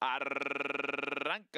Arrrrr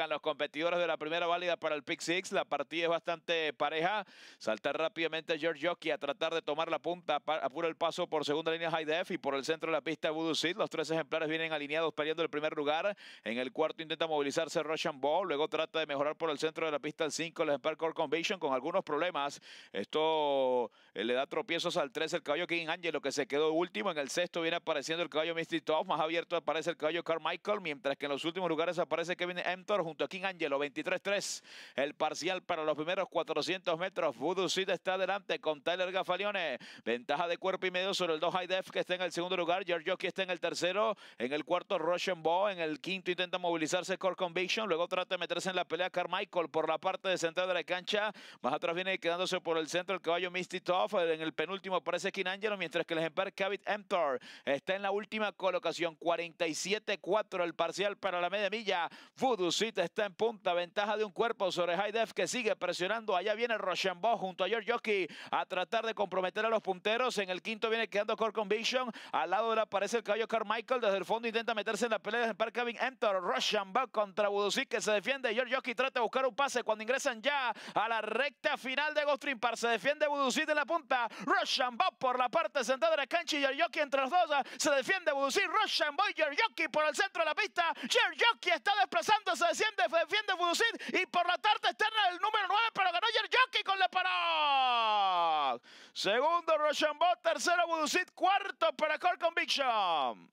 los competidores de la primera válida para el pick six. La partida es bastante pareja. Saltar rápidamente George Jockey a tratar de tomar la punta. Apura el paso por segunda línea High Def y por el centro de la pista Voodoo Los tres ejemplares vienen alineados perdiendo el primer lugar. En el cuarto intenta movilizarse Russian Ball. Luego trata de mejorar por el centro de la pista el 5, el ejemplar Core Conviction con algunos problemas. Esto eh, le da tropiezos al 3, el caballo King lo que se quedó último. En el sexto viene apareciendo el caballo Misty Top. Más abierto aparece el caballo Carmichael. Mientras que en los últimos lugares aparece Kevin Emptor junto a King Angelo, 23-3. El parcial para los primeros 400 metros. Voodoo City está adelante con Tyler Gafalione. Ventaja de cuerpo y medio sobre el 2 High Def que está en el segundo lugar. George está en el tercero. En el cuarto, Russian Bow. En el quinto intenta movilizarse Core Conviction. Luego trata de meterse en la pelea Carmichael por la parte de central de la cancha. Más atrás viene quedándose por el centro el caballo Misty Toff. En el penúltimo aparece King Angelo, mientras que el ejemplar Cavit Emptor está en la última colocación. 47-4 el parcial para la media milla. Voodoo está en punta. Ventaja de un cuerpo sobre Hydef que sigue presionando. Allá viene Rochambeau junto a George a tratar de comprometer a los punteros. En el quinto viene quedando Core Conviction. Al lado de él aparece el caballo Carmichael. Desde el fondo intenta meterse en la pelea de Parkavin Enter. Rochambeau contra Budusik que se defiende. George trata de buscar un pase cuando ingresan ya a la recta final de Ghost Par. Se defiende Budusik en la punta. Rochambeau por la parte central de la cancha y George entre los dos. Se defiende Roshan Rochambeau y George Jockey por el centro de la pista. George está desplazándose defiende, defiende y por la tarde externa el número 9, pero ganó Jockey con la parada. Segundo Rochambeau, tercero Budusit, cuarto para Core Conviction.